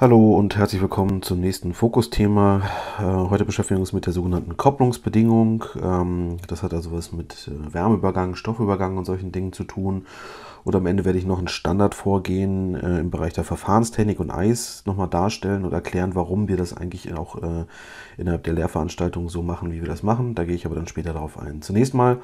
Hallo und herzlich willkommen zum nächsten Fokusthema. Äh, heute beschäftigen wir uns mit der sogenannten Kopplungsbedingung. Ähm, das hat also was mit äh, Wärmeübergang, Stoffübergang und solchen Dingen zu tun. Und am Ende werde ich noch ein Standardvorgehen äh, im Bereich der Verfahrenstechnik und Eis nochmal darstellen und erklären, warum wir das eigentlich auch innerhalb der Lehrveranstaltung so machen, wie wir das machen. Da gehe ich aber dann später darauf ein. Zunächst mal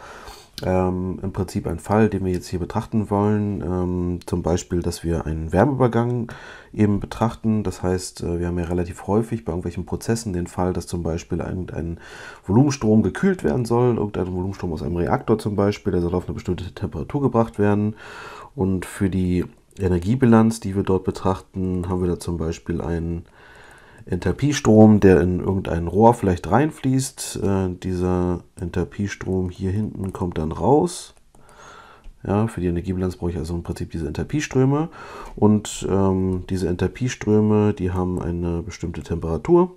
ähm, im Prinzip ein Fall, den wir jetzt hier betrachten wollen. Ähm, zum Beispiel, dass wir einen Wärmeübergang eben betrachten. Das heißt, äh, wir haben ja relativ häufig bei irgendwelchen Prozessen den Fall, dass zum Beispiel irgendein Volumenstrom gekühlt werden soll, irgendein Volumenstrom aus einem Reaktor zum Beispiel, der soll auf eine bestimmte Temperatur gebracht werden. Und für die Energiebilanz, die wir dort betrachten, haben wir da zum Beispiel einen Enterpiestrom, der in irgendein Rohr vielleicht reinfließt. Äh, dieser Enterpiestrom hier hinten kommt dann raus. Ja, für die Energiebilanz brauche ich also im Prinzip diese Enterpieströme. Und ähm, diese Enterpieströme, die haben eine bestimmte Temperatur.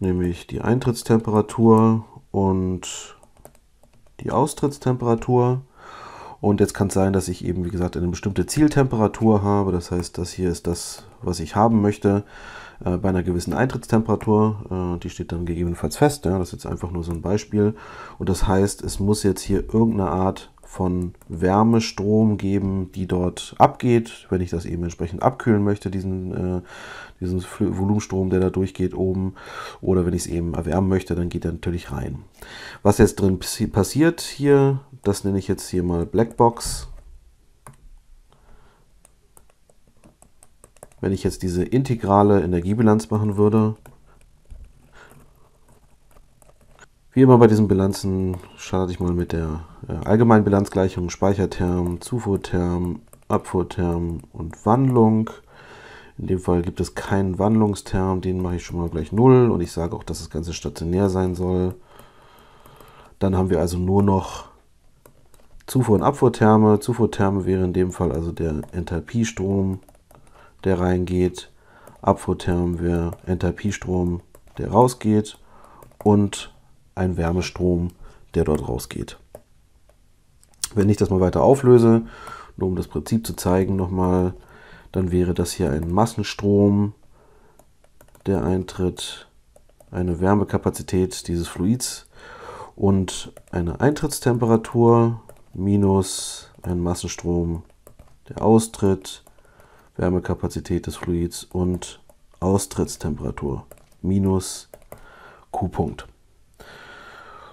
Nämlich die Eintrittstemperatur und die Austrittstemperatur. Und jetzt kann es sein, dass ich eben, wie gesagt, eine bestimmte Zieltemperatur habe. Das heißt, das hier ist das, was ich haben möchte äh, bei einer gewissen Eintrittstemperatur. Äh, die steht dann gegebenenfalls fest. Ja, das ist jetzt einfach nur so ein Beispiel. Und das heißt, es muss jetzt hier irgendeine Art von Wärmestrom geben, die dort abgeht, wenn ich das eben entsprechend abkühlen möchte, diesen, äh, diesen Volumenstrom, der da durchgeht oben, oder wenn ich es eben erwärmen möchte, dann geht er natürlich rein. Was jetzt drin passiert hier, das nenne ich jetzt hier mal Blackbox. Wenn ich jetzt diese integrale Energiebilanz machen würde, Wie immer bei diesen Bilanzen starte ich mal mit der äh, allgemeinen Bilanzgleichung Speicherterm, Zufuhrterm, Abfuhrterm und Wandlung. In dem Fall gibt es keinen Wandlungsterm, den mache ich schon mal gleich 0 und ich sage auch, dass das Ganze stationär sein soll. Dann haben wir also nur noch Zufuhr- und Abfuhrtherme. Zufuhrtherme wäre in dem Fall also der Enthalpiestrom, der reingeht. Abfuhrterm wäre Enthalpiestrom, der rausgeht. Und ein Wärmestrom, der dort rausgeht. Wenn ich das mal weiter auflöse, nur um das Prinzip zu zeigen nochmal, dann wäre das hier ein Massenstrom, der eintritt, eine Wärmekapazität dieses Fluids und eine Eintrittstemperatur minus ein Massenstrom, der austritt, Wärmekapazität des Fluids und Austrittstemperatur minus Q-Punkt.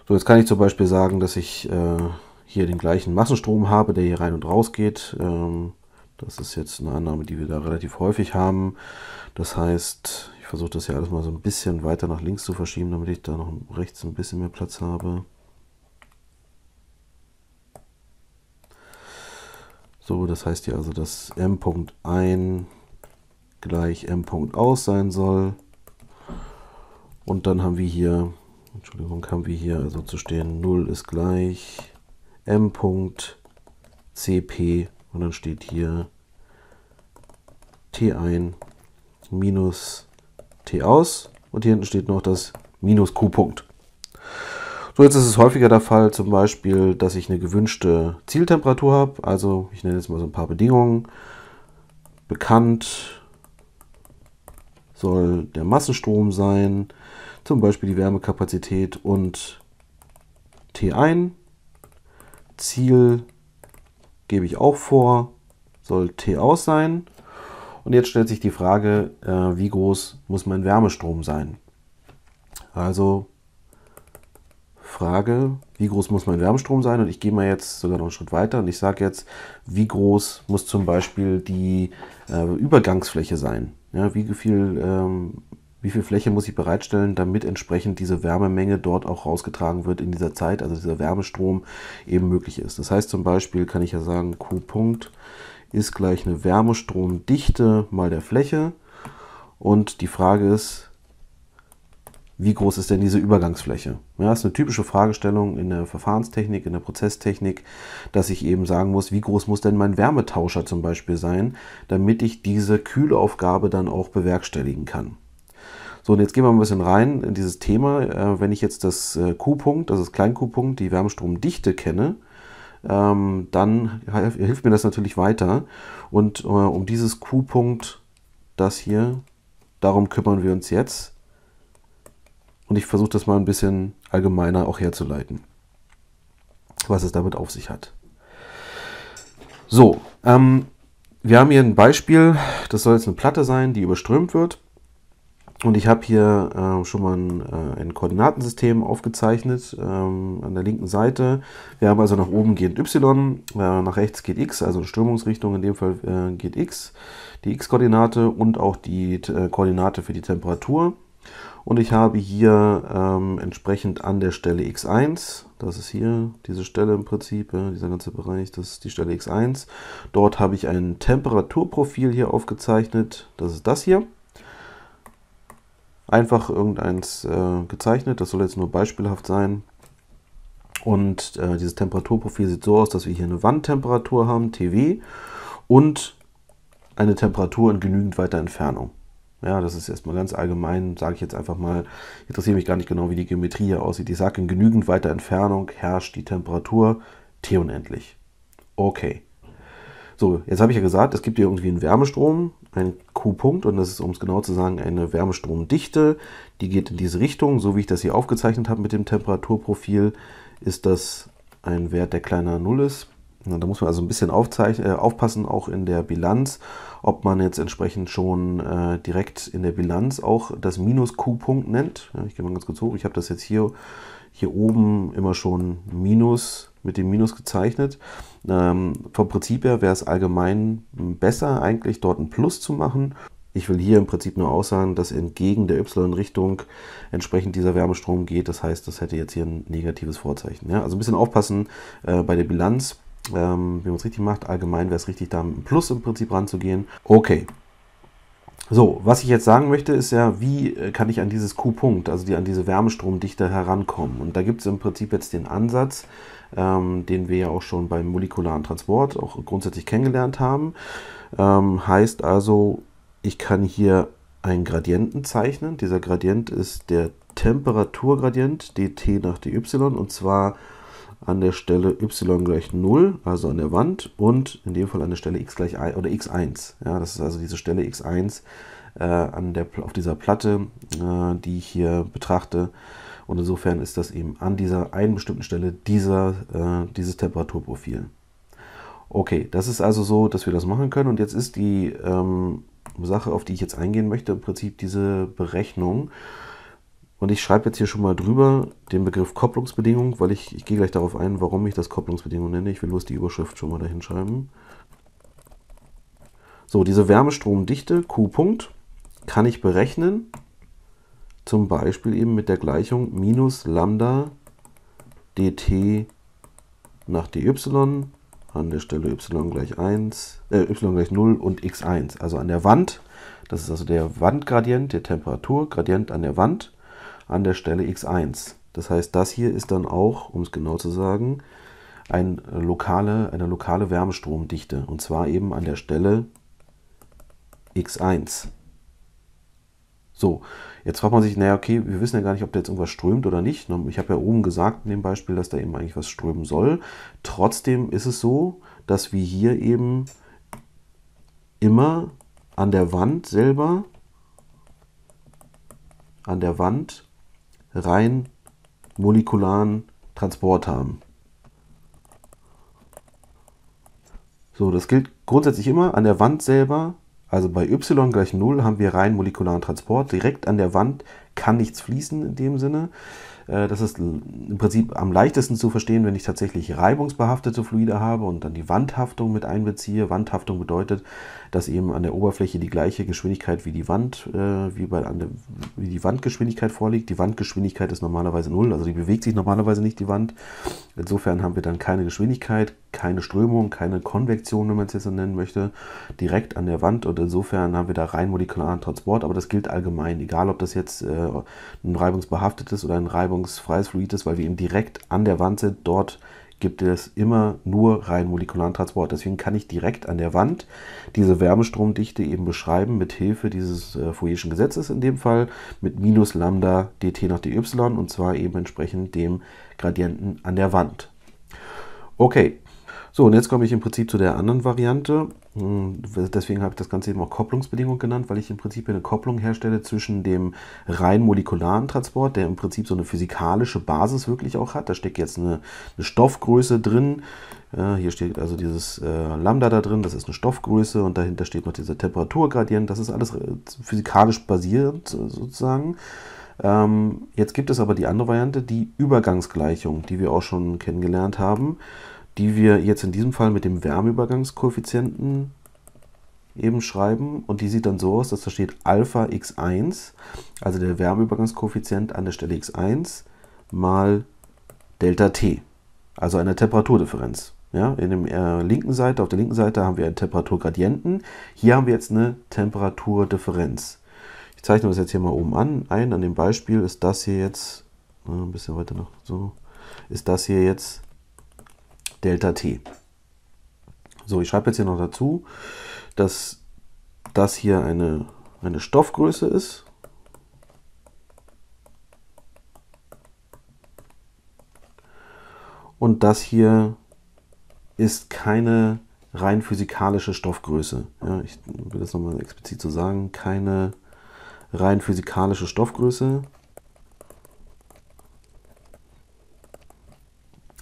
So, jetzt kann ich zum Beispiel sagen, dass ich äh, hier den gleichen Massenstrom habe, der hier rein und raus geht. Ähm, das ist jetzt eine Annahme, die wir da relativ häufig haben. Das heißt, ich versuche das hier alles mal so ein bisschen weiter nach links zu verschieben, damit ich da noch rechts ein bisschen mehr Platz habe. So, das heißt hier also, dass m.1 gleich m.aus sein soll. Und dann haben wir hier Entschuldigung, haben wir hier also zu stehen 0 ist gleich m. cp und dann steht hier t ein minus t aus und hier hinten steht noch das minus q. -Punkt. So, jetzt ist es häufiger der Fall, zum Beispiel, dass ich eine gewünschte Zieltemperatur habe. Also, ich nenne jetzt mal so ein paar Bedingungen. Bekannt soll der Massenstrom sein zum Beispiel die Wärmekapazität und T ein. Ziel gebe ich auch vor, soll T aus sein. Und jetzt stellt sich die Frage, äh, wie groß muss mein Wärmestrom sein? Also Frage, wie groß muss mein Wärmestrom sein? Und ich gehe mal jetzt sogar noch einen Schritt weiter und ich sage jetzt, wie groß muss zum Beispiel die äh, Übergangsfläche sein? Ja, wie viel ähm, wie viel Fläche muss ich bereitstellen, damit entsprechend diese Wärmemenge dort auch rausgetragen wird in dieser Zeit, also dieser Wärmestrom eben möglich ist. Das heißt zum Beispiel kann ich ja sagen, Q Punkt ist gleich eine Wärmestromdichte mal der Fläche. Und die Frage ist, wie groß ist denn diese Übergangsfläche? Ja, das ist eine typische Fragestellung in der Verfahrenstechnik, in der Prozesstechnik, dass ich eben sagen muss, wie groß muss denn mein Wärmetauscher zum Beispiel sein, damit ich diese Kühlaufgabe dann auch bewerkstelligen kann. So, und jetzt gehen wir ein bisschen rein in dieses Thema. Äh, wenn ich jetzt das äh, Q-Punkt, das ist Klein-Q-Punkt, die Wärmestromdichte kenne, ähm, dann hilft mir das natürlich weiter. Und äh, um dieses Q-Punkt, das hier, darum kümmern wir uns jetzt. Und ich versuche das mal ein bisschen allgemeiner auch herzuleiten, was es damit auf sich hat. So, ähm, wir haben hier ein Beispiel, das soll jetzt eine Platte sein, die überströmt wird. Und ich habe hier äh, schon mal ein, äh, ein Koordinatensystem aufgezeichnet ähm, an der linken Seite. Wir haben also nach oben geht y, äh, nach rechts geht x, also Strömungsrichtung in dem Fall äh, geht x, die x-Koordinate und auch die äh, Koordinate für die Temperatur. Und ich habe hier ähm, entsprechend an der Stelle x1, das ist hier diese Stelle im Prinzip, ja, dieser ganze Bereich, das ist die Stelle x1. Dort habe ich ein Temperaturprofil hier aufgezeichnet, das ist das hier einfach irgendeins äh, gezeichnet. Das soll jetzt nur beispielhaft sein. Und äh, dieses Temperaturprofil sieht so aus, dass wir hier eine Wandtemperatur haben, TW, und eine Temperatur in genügend weiter Entfernung. Ja, das ist erstmal ganz allgemein, sage ich jetzt einfach mal, interessiere mich gar nicht genau, wie die Geometrie hier aussieht. Ich sage, in genügend weiter Entfernung herrscht die Temperatur T unendlich. Okay. So, jetzt habe ich ja gesagt, es gibt hier irgendwie einen Wärmestrom ein Q-Punkt und das ist, um es genau zu sagen, eine Wärmestromdichte. Die geht in diese Richtung. So wie ich das hier aufgezeichnet habe mit dem Temperaturprofil, ist das ein Wert, der kleiner 0 ist. Na, da muss man also ein bisschen äh, aufpassen, auch in der Bilanz, ob man jetzt entsprechend schon äh, direkt in der Bilanz auch das Minus-Q-Punkt nennt. Ja, ich gehe mal ganz kurz hoch. Ich habe das jetzt hier, hier oben immer schon Minus mit dem Minus gezeichnet. Ähm, vom Prinzip her wäre es allgemein hm, besser, eigentlich dort ein Plus zu machen. Ich will hier im Prinzip nur aussagen, dass entgegen der Y-Richtung entsprechend dieser Wärmestrom geht. Das heißt, das hätte jetzt hier ein negatives Vorzeichen. Ja? Also ein bisschen aufpassen äh, bei der Bilanz, ähm, wie man es richtig macht. Allgemein wäre es richtig, da mit einem Plus im Prinzip ranzugehen. Okay, so, was ich jetzt sagen möchte, ist ja, wie äh, kann ich an dieses Q-Punkt, also die, an diese Wärmestromdichte herankommen? Und da gibt es im Prinzip jetzt den Ansatz, ähm, den wir ja auch schon beim molekularen Transport auch grundsätzlich kennengelernt haben. Ähm, heißt also, ich kann hier einen Gradienten zeichnen. Dieser Gradient ist der Temperaturgradient dt nach dy und zwar an der Stelle y gleich 0, also an der Wand und in dem Fall an der Stelle x gleich 1 oder x1. Ja, das ist also diese Stelle x1 äh, an der, auf dieser Platte, äh, die ich hier betrachte. Und insofern ist das eben an dieser einen bestimmten Stelle dieser, äh, dieses Temperaturprofil. Okay, das ist also so, dass wir das machen können. Und jetzt ist die ähm, Sache, auf die ich jetzt eingehen möchte, im Prinzip diese Berechnung. Und ich schreibe jetzt hier schon mal drüber den Begriff Kopplungsbedingung, weil ich, ich gehe gleich darauf ein, warum ich das Kopplungsbedingung nenne. Ich will bloß die Überschrift schon mal dahin schreiben. So, diese Wärmestromdichte, Q-Punkt, kann ich berechnen zum Beispiel eben mit der Gleichung minus lambda dt nach dy an der Stelle y gleich 1, äh, y gleich 0 und x1. Also an der Wand, das ist also der Wandgradient, der Temperaturgradient an der Wand, an der Stelle x1. Das heißt, das hier ist dann auch, um es genau zu sagen, ein lokale, eine lokale Wärmestromdichte. Und zwar eben an der Stelle x1. So, jetzt fragt man sich, naja, okay, wir wissen ja gar nicht, ob da jetzt irgendwas strömt oder nicht. Ne? Ich habe ja oben gesagt in dem Beispiel, dass da eben eigentlich was strömen soll. Trotzdem ist es so, dass wir hier eben immer an der Wand selber, an der Wand rein molekularen Transport haben. So, das gilt grundsätzlich immer an der Wand selber also bei y gleich 0 haben wir rein molekularen Transport direkt an der Wand kann nichts fließen in dem Sinne. Äh, das ist im Prinzip am leichtesten zu verstehen, wenn ich tatsächlich reibungsbehaftete Fluide habe und dann die Wandhaftung mit einbeziehe. Wandhaftung bedeutet, dass eben an der Oberfläche die gleiche Geschwindigkeit wie die Wand, äh, wie, bei, an der, wie die Wandgeschwindigkeit vorliegt. Die Wandgeschwindigkeit ist normalerweise null, also die bewegt sich normalerweise nicht die Wand. Insofern haben wir dann keine Geschwindigkeit, keine Strömung, keine Konvektion, wenn man es jetzt so nennen möchte, direkt an der Wand und insofern haben wir da rein molekularen Transport, aber das gilt allgemein, egal ob das jetzt äh, ein reibungsbehaftetes oder ein reibungsfreies Fluid ist, weil wir eben direkt an der Wand sind. Dort gibt es immer nur rein molekularen Transport. Deswegen kann ich direkt an der Wand diese Wärmestromdichte eben beschreiben mit Hilfe dieses äh, Fourierschen Gesetzes in dem Fall mit minus Lambda dt nach dy und zwar eben entsprechend dem Gradienten an der Wand. Okay, so, und jetzt komme ich im Prinzip zu der anderen Variante. Hm, deswegen habe ich das Ganze eben auch Kopplungsbedingung genannt, weil ich im Prinzip eine Kopplung herstelle zwischen dem rein molekularen Transport, der im Prinzip so eine physikalische Basis wirklich auch hat. Da steckt jetzt eine, eine Stoffgröße drin. Äh, hier steht also dieses äh, Lambda da drin, das ist eine Stoffgröße und dahinter steht noch dieser Temperaturgradient. Das ist alles äh, physikalisch basiert sozusagen ähm, jetzt gibt es aber die andere Variante, die Übergangsgleichung, die wir auch schon kennengelernt haben die wir jetzt in diesem Fall mit dem Wärmeübergangskoeffizienten eben schreiben. Und die sieht dann so aus, dass da steht Alpha x1, also der Wärmeübergangskoeffizient an der Stelle x1 mal Delta T, also eine Temperaturdifferenz. Ja, in dem, äh, linken Seite, auf der linken Seite haben wir einen Temperaturgradienten. Hier haben wir jetzt eine Temperaturdifferenz. Ich zeichne das jetzt hier mal oben an. Ein an dem Beispiel ist das hier jetzt, äh, ein bisschen weiter noch so, ist das hier jetzt Delta T. So, ich schreibe jetzt hier noch dazu, dass das hier eine, eine Stoffgröße ist. Und das hier ist keine rein physikalische Stoffgröße. Ja, ich will das nochmal explizit so sagen. Keine rein physikalische Stoffgröße.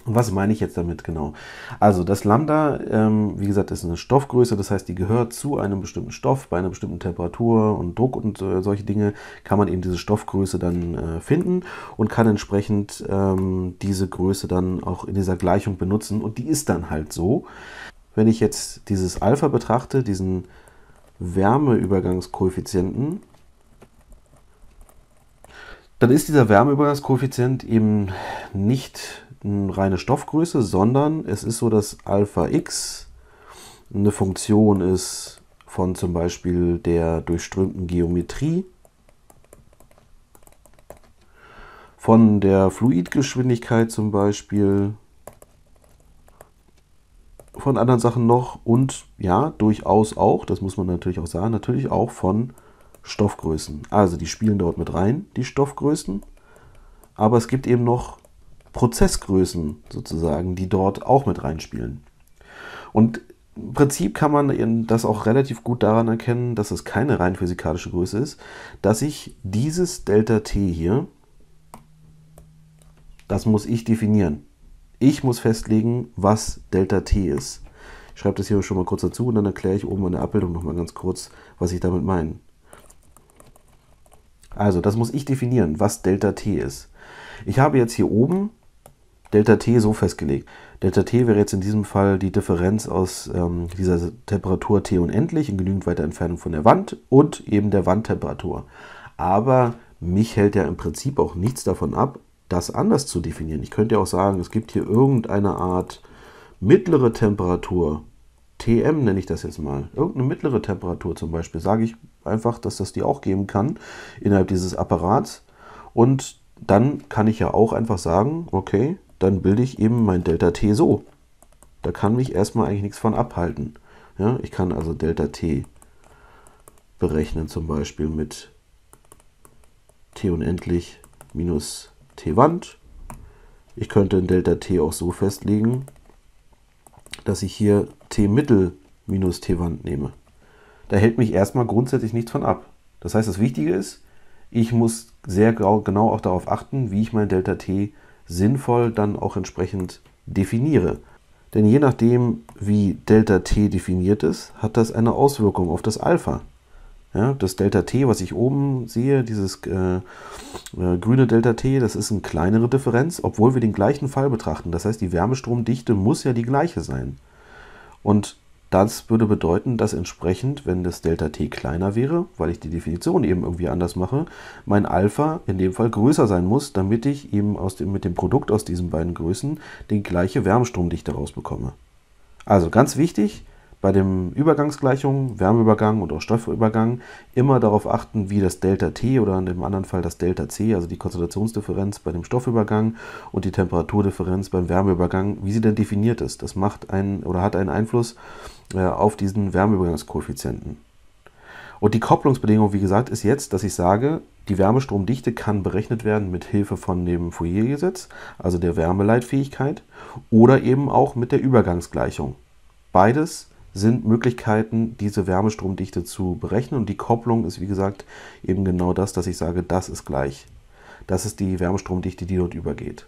Und was meine ich jetzt damit genau? Also das Lambda, ähm, wie gesagt, ist eine Stoffgröße, das heißt, die gehört zu einem bestimmten Stoff bei einer bestimmten Temperatur und Druck und äh, solche Dinge kann man eben diese Stoffgröße dann äh, finden und kann entsprechend ähm, diese Größe dann auch in dieser Gleichung benutzen und die ist dann halt so. Wenn ich jetzt dieses Alpha betrachte, diesen Wärmeübergangskoeffizienten, dann ist dieser Wärmeübergangskoeffizient eben nicht eine reine Stoffgröße, sondern es ist so, dass Alpha x eine Funktion ist von zum Beispiel der durchströmten Geometrie, von der Fluidgeschwindigkeit zum Beispiel, von anderen Sachen noch und ja, durchaus auch, das muss man natürlich auch sagen, natürlich auch von Stoffgrößen. Also die spielen dort mit rein, die Stoffgrößen. Aber es gibt eben noch Prozessgrößen sozusagen, die dort auch mit reinspielen. Und im Prinzip kann man das auch relativ gut daran erkennen, dass es keine rein physikalische Größe ist, dass ich dieses Delta t hier, das muss ich definieren. Ich muss festlegen, was Delta t ist. Ich schreibe das hier schon mal kurz dazu und dann erkläre ich oben in der Abbildung nochmal ganz kurz, was ich damit meine. Also, das muss ich definieren, was Delta T ist. Ich habe jetzt hier oben Delta T so festgelegt. Delta T wäre jetzt in diesem Fall die Differenz aus ähm, dieser Temperatur T unendlich in genügend weiter Entfernung von der Wand und eben der Wandtemperatur. Aber mich hält ja im Prinzip auch nichts davon ab, das anders zu definieren. Ich könnte ja auch sagen, es gibt hier irgendeine Art mittlere Temperatur. TM nenne ich das jetzt mal. Irgendeine mittlere Temperatur zum Beispiel. Sage ich, einfach, dass das die auch geben kann innerhalb dieses Apparats. Und dann kann ich ja auch einfach sagen, okay, dann bilde ich eben mein Delta T so. Da kann mich erstmal eigentlich nichts von abhalten. Ja, ich kann also Delta T berechnen, zum Beispiel mit T unendlich minus T Wand. Ich könnte ein Delta T auch so festlegen, dass ich hier T Mittel minus T Wand nehme da hält mich erstmal grundsätzlich nichts von ab. Das heißt, das Wichtige ist, ich muss sehr genau auch darauf achten, wie ich mein Delta T sinnvoll dann auch entsprechend definiere. Denn je nachdem, wie Delta T definiert ist, hat das eine Auswirkung auf das Alpha. Ja, das Delta T, was ich oben sehe, dieses äh, äh, grüne Delta T, das ist eine kleinere Differenz, obwohl wir den gleichen Fall betrachten. Das heißt, die Wärmestromdichte muss ja die gleiche sein. Und das würde bedeuten, dass entsprechend, wenn das Delta t kleiner wäre, weil ich die Definition eben irgendwie anders mache, mein Alpha in dem Fall größer sein muss, damit ich eben aus dem, mit dem Produkt aus diesen beiden Größen die gleiche Wärmstromdichte rausbekomme. Also ganz wichtig, bei den Übergangsgleichungen, Wärmeübergang und auch Stoffübergang, immer darauf achten, wie das Delta T oder in dem anderen Fall das Delta C, also die Konzentrationsdifferenz bei dem Stoffübergang und die Temperaturdifferenz beim Wärmeübergang, wie sie denn definiert ist. Das macht einen oder hat einen Einfluss äh, auf diesen Wärmeübergangskoeffizienten. Und die Kopplungsbedingung, wie gesagt, ist jetzt, dass ich sage, die Wärmestromdichte kann berechnet werden mit Hilfe von dem Fourier-Gesetz, also der Wärmeleitfähigkeit, oder eben auch mit der Übergangsgleichung. Beides sind Möglichkeiten, diese Wärmestromdichte zu berechnen. Und die Kopplung ist, wie gesagt, eben genau das, dass ich sage, das ist gleich. Das ist die Wärmestromdichte, die dort übergeht.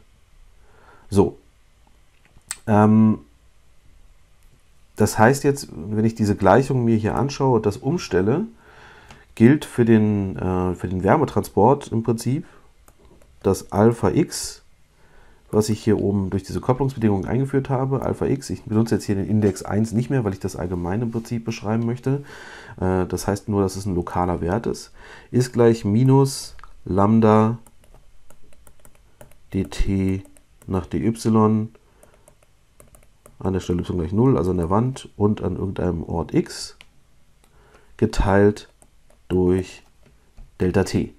So. Ähm, das heißt jetzt, wenn ich diese Gleichung mir hier anschaue und das umstelle, gilt für den, äh, für den Wärmetransport im Prinzip, dass Alpha x was ich hier oben durch diese Kopplungsbedingungen eingeführt habe, Alpha X. Ich benutze jetzt hier den Index 1 nicht mehr, weil ich das allgemeine Prinzip beschreiben möchte. Äh, das heißt nur, dass es ein lokaler Wert ist. Ist gleich minus Lambda dt nach dy an der Stelle y gleich 0, also an der Wand und an irgendeinem Ort x geteilt durch Delta t.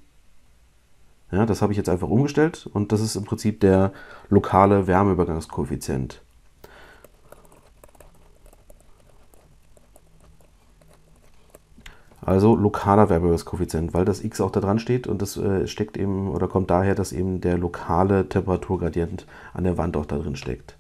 Ja, das habe ich jetzt einfach umgestellt und das ist im Prinzip der lokale Wärmeübergangskoeffizient. Also lokaler Wärmeübergangskoeffizient, weil das x auch da dran steht und das äh, steckt eben oder kommt daher, dass eben der lokale Temperaturgradient an der Wand auch da drin steckt.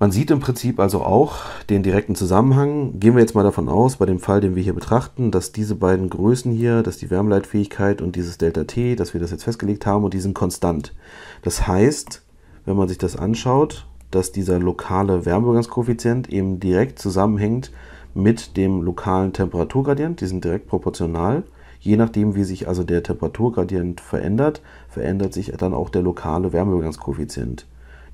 Man sieht im Prinzip also auch den direkten Zusammenhang. Gehen wir jetzt mal davon aus, bei dem Fall, den wir hier betrachten, dass diese beiden Größen hier, dass die Wärmeleitfähigkeit und dieses Delta T, dass wir das jetzt festgelegt haben und die sind konstant. Das heißt, wenn man sich das anschaut, dass dieser lokale Wärmeübergangskoeffizient eben direkt zusammenhängt mit dem lokalen Temperaturgradient, die sind direkt proportional. Je nachdem, wie sich also der Temperaturgradient verändert, verändert sich dann auch der lokale Wärmeübergangskoeffizient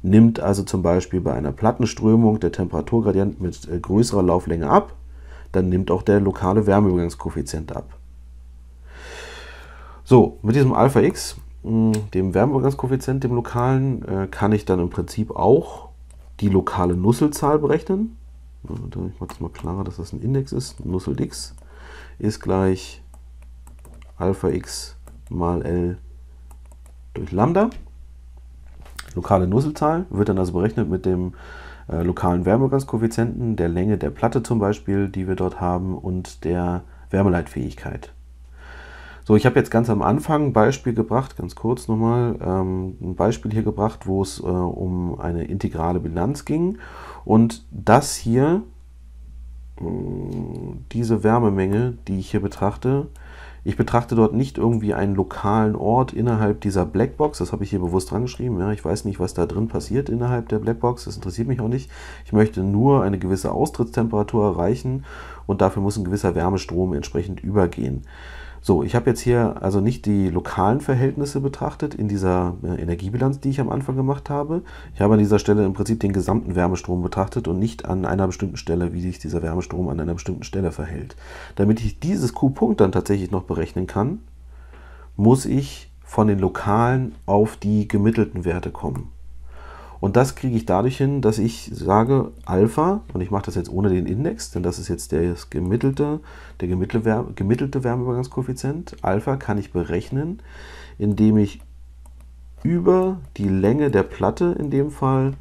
nimmt also zum Beispiel bei einer Plattenströmung der Temperaturgradient mit äh, größerer Lauflänge ab, dann nimmt auch der lokale Wärmeübergangskoeffizient ab. So, mit diesem Alpha x, hm, dem Wärmeübergangskoeffizient, dem lokalen, äh, kann ich dann im Prinzip auch die lokale Nusselzahl berechnen. Ich mache es mal klarer, dass das ein Index ist. Nussel x ist gleich Alpha x mal L durch Lambda lokale Nusselzahl wird dann also berechnet mit dem äh, lokalen Wärmegangskoeffizienten, der Länge der Platte zum Beispiel, die wir dort haben, und der Wärmeleitfähigkeit. So, ich habe jetzt ganz am Anfang ein Beispiel gebracht, ganz kurz nochmal, ähm, ein Beispiel hier gebracht, wo es äh, um eine integrale Bilanz ging. Und das hier, mm, diese Wärmemenge, die ich hier betrachte, ich betrachte dort nicht irgendwie einen lokalen Ort innerhalb dieser Blackbox. Das habe ich hier bewusst dran geschrieben. Ja, ich weiß nicht, was da drin passiert innerhalb der Blackbox. Das interessiert mich auch nicht. Ich möchte nur eine gewisse Austrittstemperatur erreichen und dafür muss ein gewisser Wärmestrom entsprechend übergehen. So, ich habe jetzt hier also nicht die lokalen Verhältnisse betrachtet in dieser äh, Energiebilanz, die ich am Anfang gemacht habe. Ich habe an dieser Stelle im Prinzip den gesamten Wärmestrom betrachtet und nicht an einer bestimmten Stelle, wie sich dieser Wärmestrom an einer bestimmten Stelle verhält. Damit ich dieses Q-Punkt dann tatsächlich noch berechnen kann, muss ich von den lokalen auf die gemittelten Werte kommen. Und das kriege ich dadurch hin, dass ich sage Alpha, und ich mache das jetzt ohne den Index, denn das ist jetzt der gemittelte, der gemittelte, Wärmeübergangskoeffizient. Alpha kann ich berechnen, indem ich über die Länge der Platte in dem Fall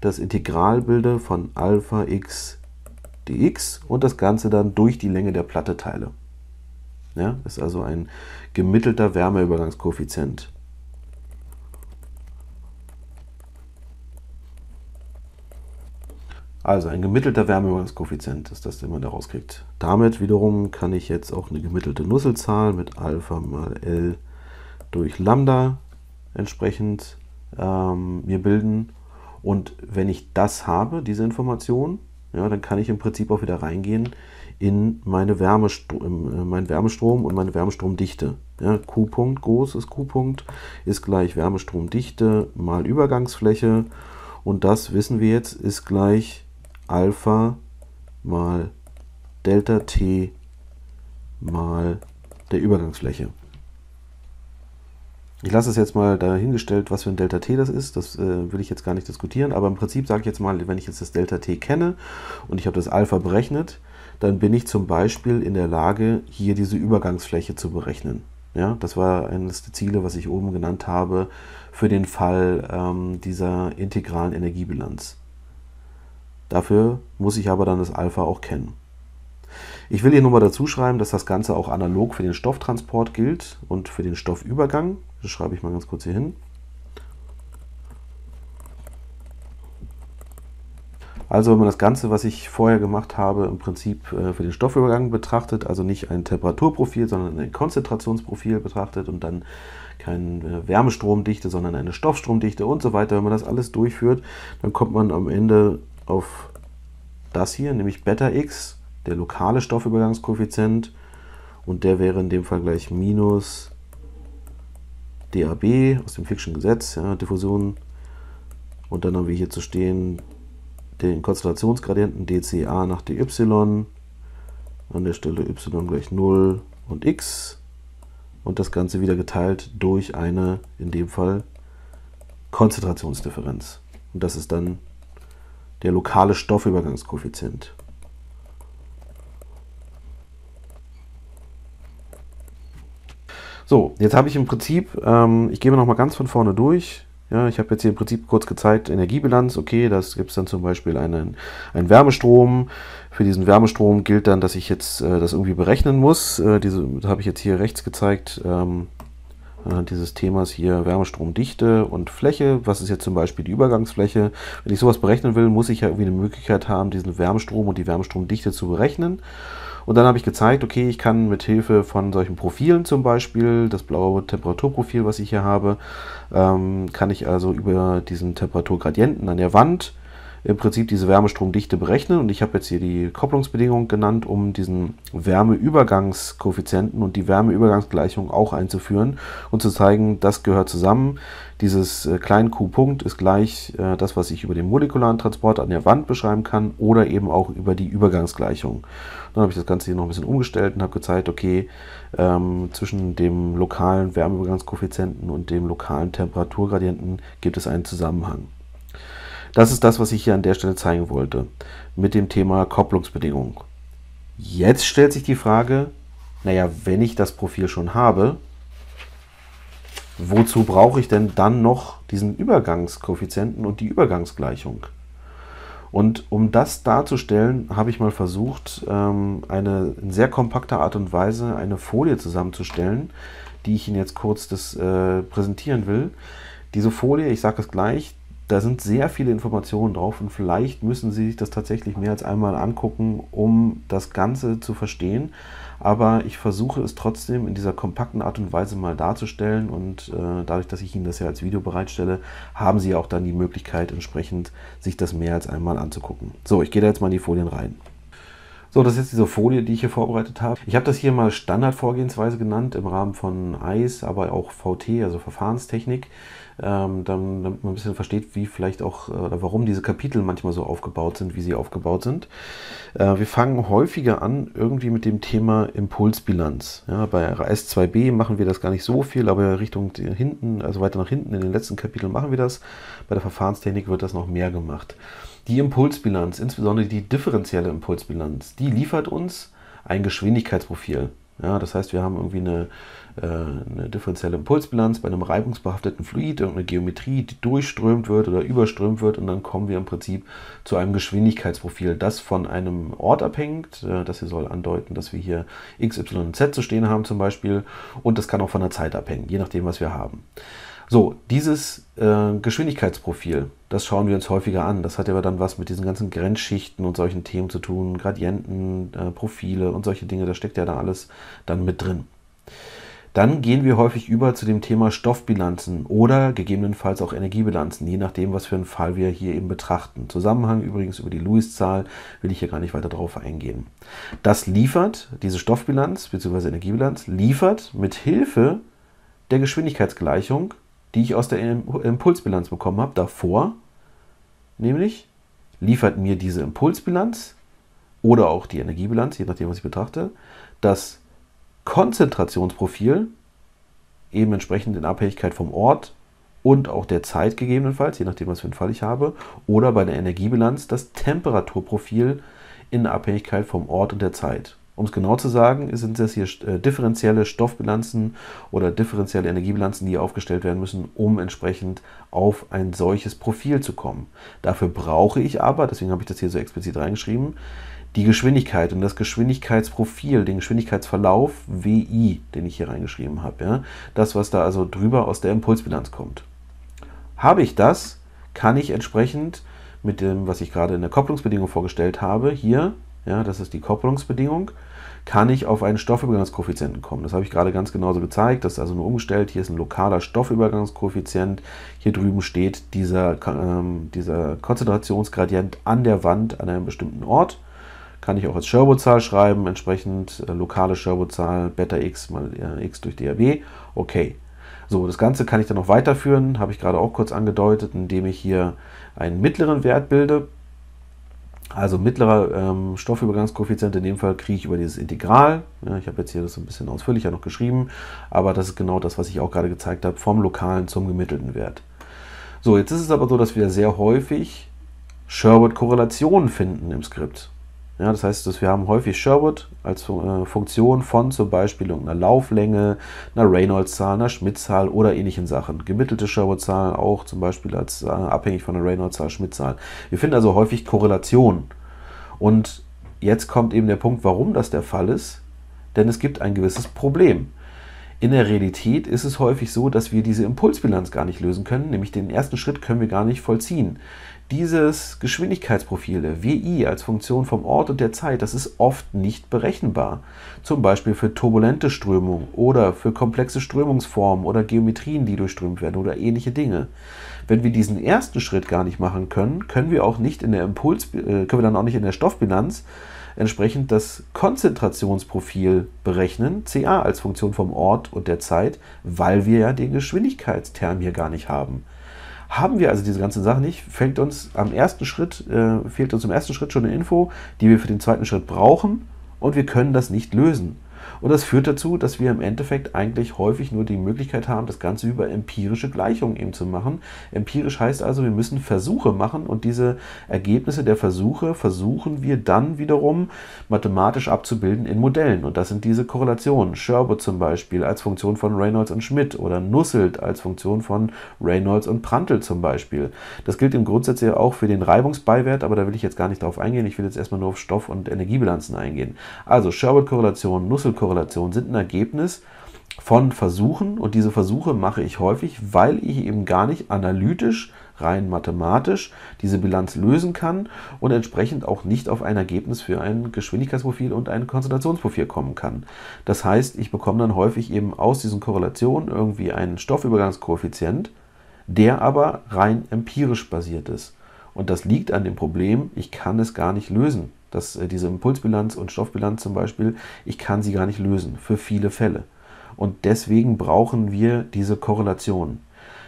das Integral bilde von Alpha x dx und das Ganze dann durch die Länge der Platte teile. Ja, ist also ein gemittelter Wärmeübergangskoeffizient. Also ein gemittelter Wärmeübergangskoeffizient ist das, den man da rauskriegt. Damit wiederum kann ich jetzt auch eine gemittelte Nusselzahl mit Alpha mal L durch Lambda entsprechend ähm, mir bilden. Und wenn ich das habe, diese Information, ja, dann kann ich im Prinzip auch wieder reingehen in meine Wärmestro äh, meinen Wärmestrom und meine Wärmestromdichte. Ja, Q-Punkt, groß ist Q-Punkt, ist gleich Wärmestromdichte mal Übergangsfläche. Und das wissen wir jetzt, ist gleich Alpha mal Delta T mal der Übergangsfläche. Ich lasse es jetzt mal dahingestellt, was für ein Delta T das ist. Das äh, will ich jetzt gar nicht diskutieren. Aber im Prinzip sage ich jetzt mal, wenn ich jetzt das Delta T kenne und ich habe das Alpha berechnet, dann bin ich zum Beispiel in der Lage, hier diese Übergangsfläche zu berechnen. Ja, das war eines der Ziele, was ich oben genannt habe, für den Fall ähm, dieser integralen Energiebilanz. Dafür muss ich aber dann das Alpha auch kennen. Ich will hier nochmal dazu schreiben, dass das Ganze auch analog für den Stofftransport gilt und für den Stoffübergang. Das schreibe ich mal ganz kurz hier hin. Also wenn man das Ganze, was ich vorher gemacht habe, im Prinzip äh, für den Stoffübergang betrachtet, also nicht ein Temperaturprofil, sondern ein Konzentrationsprofil betrachtet und dann keine äh, Wärmestromdichte, sondern eine Stoffstromdichte und so weiter, wenn man das alles durchführt, dann kommt man am Ende auf das hier, nämlich Beta x, der lokale Stoffübergangskoeffizient. Und der wäre in dem Fall gleich minus DAB aus dem Fiction Gesetz, ja, Diffusion. Und dann haben wir hier zu stehen den Konstellationsgradienten DCA nach DY. An der Stelle y gleich 0 und x. Und das Ganze wieder geteilt durch eine, in dem Fall, Konzentrationsdifferenz. Und das ist dann der lokale Stoffübergangskoeffizient. So, jetzt habe ich im Prinzip, ähm, ich noch mal ganz von vorne durch. Ja, ich habe jetzt hier im Prinzip kurz gezeigt, Energiebilanz, okay, das gibt es dann zum Beispiel einen, einen Wärmestrom. Für diesen Wärmestrom gilt dann, dass ich jetzt äh, das irgendwie berechnen muss. Äh, diese habe ich jetzt hier rechts gezeigt. Ähm, äh, dieses Themas hier Wärmestromdichte und Fläche. Was ist jetzt zum Beispiel die Übergangsfläche? Wenn ich sowas berechnen will, muss ich ja irgendwie eine Möglichkeit haben, diesen Wärmestrom und die Wärmestromdichte zu berechnen. Und dann habe ich gezeigt, okay, ich kann mit Hilfe von solchen Profilen zum Beispiel, das blaue Temperaturprofil, was ich hier habe, ähm, kann ich also über diesen Temperaturgradienten an der Wand im Prinzip diese Wärmestromdichte berechnen. Und ich habe jetzt hier die Kopplungsbedingungen genannt, um diesen Wärmeübergangskoeffizienten und die Wärmeübergangsgleichung auch einzuführen und zu zeigen, das gehört zusammen. Dieses äh, kleine Q-Punkt ist gleich äh, das, was ich über den molekularen Transport an der Wand beschreiben kann oder eben auch über die Übergangsgleichung. Dann habe ich das Ganze hier noch ein bisschen umgestellt und habe gezeigt, okay, ähm, zwischen dem lokalen Wärmeübergangskoeffizienten und dem lokalen Temperaturgradienten gibt es einen Zusammenhang. Das ist das, was ich hier an der Stelle zeigen wollte mit dem Thema Kopplungsbedingungen. Jetzt stellt sich die Frage, naja, wenn ich das Profil schon habe, wozu brauche ich denn dann noch diesen Übergangskoeffizienten und die Übergangsgleichung? Und um das darzustellen, habe ich mal versucht, ähm, eine in sehr kompakter Art und Weise eine Folie zusammenzustellen, die ich Ihnen jetzt kurz das, äh, präsentieren will. Diese Folie, ich sage es gleich, da sind sehr viele Informationen drauf und vielleicht müssen Sie sich das tatsächlich mehr als einmal angucken, um das Ganze zu verstehen. Aber ich versuche es trotzdem in dieser kompakten Art und Weise mal darzustellen und äh, dadurch, dass ich Ihnen das ja als Video bereitstelle, haben Sie auch dann die Möglichkeit, entsprechend sich das mehr als einmal anzugucken. So, ich gehe da jetzt mal in die Folien rein. So, das ist jetzt diese Folie, die ich hier vorbereitet habe. Ich habe das hier mal Standardvorgehensweise genannt im Rahmen von EIS, aber auch VT, also Verfahrenstechnik, ähm, damit man ein bisschen versteht, wie vielleicht auch äh, oder warum diese Kapitel manchmal so aufgebaut sind, wie sie aufgebaut sind. Äh, wir fangen häufiger an irgendwie mit dem Thema Impulsbilanz. Ja, bei S2b machen wir das gar nicht so viel, aber Richtung hinten, also weiter nach hinten in den letzten Kapiteln machen wir das. Bei der Verfahrenstechnik wird das noch mehr gemacht. Die Impulsbilanz, insbesondere die differenzielle Impulsbilanz, die liefert uns ein Geschwindigkeitsprofil. Ja, das heißt, wir haben irgendwie eine, äh, eine differenzielle Impulsbilanz bei einem reibungsbehafteten Fluid, irgendeine Geometrie, die durchströmt wird oder überströmt wird und dann kommen wir im Prinzip zu einem Geschwindigkeitsprofil, das von einem Ort abhängt. Äh, das hier soll andeuten, dass wir hier x, y und z zu stehen haben zum Beispiel und das kann auch von der Zeit abhängen, je nachdem, was wir haben. So, dieses äh, Geschwindigkeitsprofil, das schauen wir uns häufiger an. Das hat ja aber dann was mit diesen ganzen Grenzschichten und solchen Themen zu tun, Gradienten, äh, Profile und solche Dinge, da steckt ja da alles dann mit drin. Dann gehen wir häufig über zu dem Thema Stoffbilanzen oder gegebenenfalls auch Energiebilanzen, je nachdem, was für einen Fall wir hier eben betrachten. Zusammenhang übrigens über die Lewis-Zahl will ich hier gar nicht weiter drauf eingehen. Das liefert, diese Stoffbilanz bzw. Energiebilanz, liefert mit Hilfe der Geschwindigkeitsgleichung die ich aus der Impulsbilanz bekommen habe, davor, nämlich liefert mir diese Impulsbilanz oder auch die Energiebilanz, je nachdem, was ich betrachte, das Konzentrationsprofil, eben entsprechend in Abhängigkeit vom Ort und auch der Zeit gegebenenfalls, je nachdem, was für einen Fall ich habe, oder bei der Energiebilanz das Temperaturprofil in Abhängigkeit vom Ort und der Zeit. Um es genau zu sagen, sind das hier äh, differenzielle Stoffbilanzen oder differenzielle Energiebilanzen, die aufgestellt werden müssen, um entsprechend auf ein solches Profil zu kommen. Dafür brauche ich aber, deswegen habe ich das hier so explizit reingeschrieben, die Geschwindigkeit und das Geschwindigkeitsprofil, den Geschwindigkeitsverlauf WI, den ich hier reingeschrieben habe. Ja? Das, was da also drüber aus der Impulsbilanz kommt. Habe ich das, kann ich entsprechend mit dem, was ich gerade in der Kopplungsbedingung vorgestellt habe, hier ja, das ist die Kopplungsbedingung, kann ich auf einen Stoffübergangskoeffizienten kommen. Das habe ich gerade ganz genauso gezeigt. Das ist also nur umgestellt. Hier ist ein lokaler Stoffübergangskoeffizient. Hier drüben steht dieser, äh, dieser Konzentrationsgradient an der Wand an einem bestimmten Ort. Kann ich auch als Sherwood-Zahl schreiben, entsprechend äh, lokale Sherwood-Zahl, Beta x mal äh, x durch DAB. Okay, so, das Ganze kann ich dann noch weiterführen, habe ich gerade auch kurz angedeutet, indem ich hier einen mittleren Wert bilde. Also mittlerer ähm, Stoffübergangskoeffizient, in dem Fall kriege ich über dieses Integral, ja, ich habe jetzt hier das ein bisschen ausführlicher noch geschrieben, aber das ist genau das, was ich auch gerade gezeigt habe, vom lokalen zum gemittelten Wert. So, jetzt ist es aber so, dass wir sehr häufig Sherbert-Korrelationen finden im Skript. Ja, das heißt, dass wir haben häufig Sherwood als äh, Funktion von zum Beispiel einer Lauflänge, einer Reynolds-Zahl, einer Schmidt-Zahl oder ähnlichen Sachen. Gemittelte sherwood zahl auch zum Beispiel als äh, abhängig von einer Reynolds-Zahl, Schmidt-Zahl. Wir finden also häufig Korrelationen. Und jetzt kommt eben der Punkt, warum das der Fall ist, denn es gibt ein gewisses Problem. In der Realität ist es häufig so, dass wir diese Impulsbilanz gar nicht lösen können, nämlich den ersten Schritt können wir gar nicht vollziehen dieses Geschwindigkeitsprofile, WI als Funktion vom Ort und der Zeit, das ist oft nicht berechenbar. Zum Beispiel für turbulente Strömungen oder für komplexe Strömungsformen oder Geometrien, die durchströmt werden oder ähnliche Dinge. Wenn wir diesen ersten Schritt gar nicht machen können, können wir auch nicht in der Impuls, äh, können wir dann auch nicht in der Stoffbilanz entsprechend das Konzentrationsprofil berechnen, CA als Funktion vom Ort und der Zeit, weil wir ja den Geschwindigkeitsterm hier gar nicht haben. Haben wir also diese ganze Sache nicht, fängt uns am ersten Schritt, äh, fehlt uns im ersten Schritt schon eine Info, die wir für den zweiten Schritt brauchen und wir können das nicht lösen. Und das führt dazu, dass wir im Endeffekt eigentlich häufig nur die Möglichkeit haben, das Ganze über empirische Gleichungen eben zu machen. Empirisch heißt also, wir müssen Versuche machen und diese Ergebnisse der Versuche versuchen wir dann wiederum mathematisch abzubilden in Modellen. Und das sind diese Korrelationen. Sherwood zum Beispiel als Funktion von Reynolds und Schmidt oder Nusselt als Funktion von Reynolds und Prantl zum Beispiel. Das gilt im Grundsatz ja auch für den Reibungsbeiwert, aber da will ich jetzt gar nicht drauf eingehen. Ich will jetzt erstmal nur auf Stoff- und Energiebilanzen eingehen. Also Sherwood-Korrelation, Nusselt-Korrelation, Korrelationen sind ein Ergebnis von Versuchen und diese Versuche mache ich häufig, weil ich eben gar nicht analytisch, rein mathematisch diese Bilanz lösen kann und entsprechend auch nicht auf ein Ergebnis für ein Geschwindigkeitsprofil und ein Konzentrationsprofil kommen kann. Das heißt, ich bekomme dann häufig eben aus diesen Korrelationen irgendwie einen Stoffübergangskoeffizient, der aber rein empirisch basiert ist. Und das liegt an dem Problem, ich kann es gar nicht lösen dass äh, diese Impulsbilanz und Stoffbilanz zum Beispiel, ich kann sie gar nicht lösen für viele Fälle. Und deswegen brauchen wir diese Korrelation.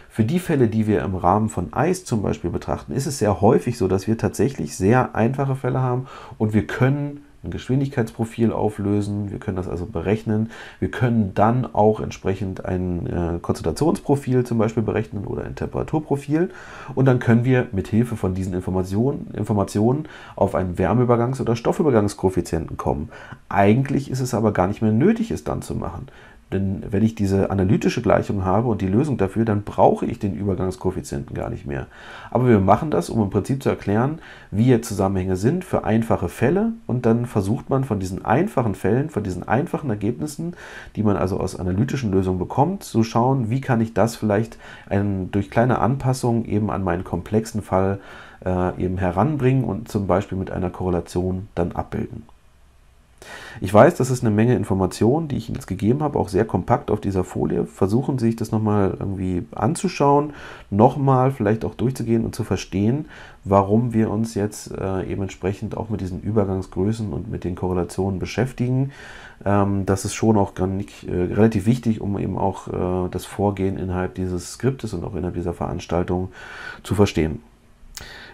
Für die Fälle, die wir im Rahmen von Eis zum Beispiel betrachten, ist es sehr häufig so, dass wir tatsächlich sehr einfache Fälle haben und wir können ein Geschwindigkeitsprofil auflösen. Wir können das also berechnen. Wir können dann auch entsprechend ein äh, Konzentrationsprofil zum Beispiel berechnen oder ein Temperaturprofil. Und dann können wir mit Hilfe von diesen Informationen, Informationen auf einen Wärmeübergangs- oder Stoffübergangskoeffizienten kommen. Eigentlich ist es aber gar nicht mehr nötig, es dann zu machen. Denn wenn ich diese analytische Gleichung habe und die Lösung dafür, dann brauche ich den Übergangskoeffizienten gar nicht mehr. Aber wir machen das, um im Prinzip zu erklären, wie jetzt Zusammenhänge sind für einfache Fälle. Und dann versucht man von diesen einfachen Fällen, von diesen einfachen Ergebnissen, die man also aus analytischen Lösungen bekommt, zu schauen, wie kann ich das vielleicht einen, durch kleine Anpassungen eben an meinen komplexen Fall äh, eben heranbringen und zum Beispiel mit einer Korrelation dann abbilden. Ich weiß, das ist eine Menge Informationen, die ich Ihnen jetzt gegeben habe, auch sehr kompakt auf dieser Folie. Versuchen Sie sich das nochmal irgendwie anzuschauen, nochmal vielleicht auch durchzugehen und zu verstehen, warum wir uns jetzt äh, eben entsprechend auch mit diesen Übergangsgrößen und mit den Korrelationen beschäftigen. Ähm, das ist schon auch nicht, äh, relativ wichtig, um eben auch äh, das Vorgehen innerhalb dieses Skriptes und auch innerhalb dieser Veranstaltung zu verstehen.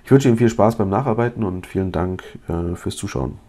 Ich wünsche Ihnen viel Spaß beim Nacharbeiten und vielen Dank äh, fürs Zuschauen.